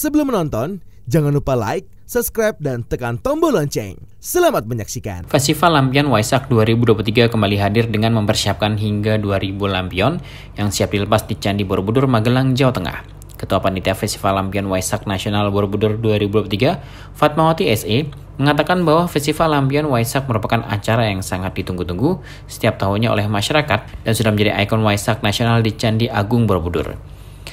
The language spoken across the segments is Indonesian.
Sebelum menonton, jangan lupa like, subscribe, dan tekan tombol lonceng. Selamat menyaksikan. Festival Lampion Waisak 2023 kembali hadir dengan mempersiapkan hingga 2000 lampion yang siap dilepas di Candi Borobudur, Magelang, Jawa Tengah. Ketua Panitia Festival Lampion Waisak Nasional Borobudur 2023, Fatmawati SE, mengatakan bahwa Festival Lampion Waisak merupakan acara yang sangat ditunggu-tunggu setiap tahunnya oleh masyarakat dan sudah menjadi ikon Waisak Nasional di Candi Agung Borobudur.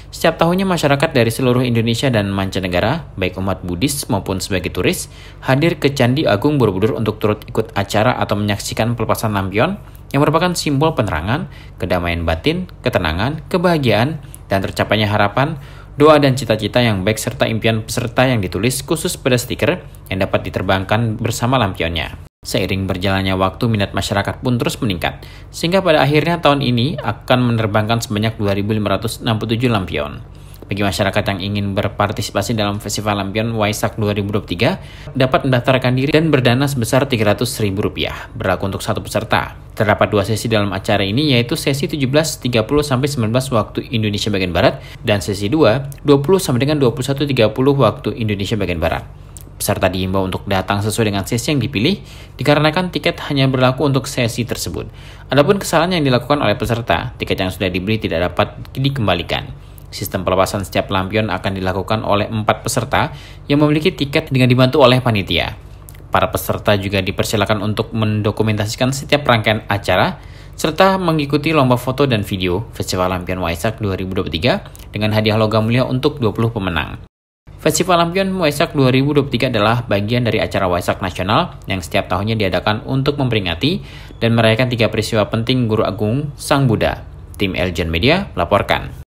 Setiap tahunnya masyarakat dari seluruh Indonesia dan mancanegara, baik umat Buddhis maupun sebagai turis, hadir ke Candi Agung Borobudur untuk turut ikut acara atau menyaksikan pelepasan lampion yang merupakan simbol penerangan, kedamaian batin, ketenangan, kebahagiaan, dan tercapainya harapan, doa dan cita-cita yang baik serta impian peserta yang ditulis khusus pada stiker yang dapat diterbangkan bersama lampionnya. Seiring berjalannya waktu, minat masyarakat pun terus meningkat, sehingga pada akhirnya tahun ini akan menerbangkan sebanyak 2.567 lampion. Bagi masyarakat yang ingin berpartisipasi dalam Festival Lampion Waisak 2023, dapat mendaftarkan diri dan berdana sebesar Rp300.000, berlaku untuk satu peserta. Terdapat dua sesi dalam acara ini, yaitu sesi 17.30 sampai 19 waktu Indonesia bagian Barat, dan sesi 2, 20 21.30 waktu Indonesia bagian Barat. Peserta diimbau untuk datang sesuai dengan sesi yang dipilih, dikarenakan tiket hanya berlaku untuk sesi tersebut. Adapun kesalahan yang dilakukan oleh peserta, tiket yang sudah dibeli tidak dapat dikembalikan. Sistem pelepasan setiap lampion akan dilakukan oleh empat peserta yang memiliki tiket dengan dibantu oleh panitia. Para peserta juga dipersilakan untuk mendokumentasikan setiap rangkaian acara, serta mengikuti lomba foto dan video Festival Lampion Waisak 2023 dengan hadiah logam mulia untuk 20 pemenang. Festival Lampion Waisak 2023 adalah bagian dari acara Waisak Nasional yang setiap tahunnya diadakan untuk memperingati dan merayakan tiga peristiwa penting Guru Agung Sang Buddha. Tim Elgen Media melaporkan.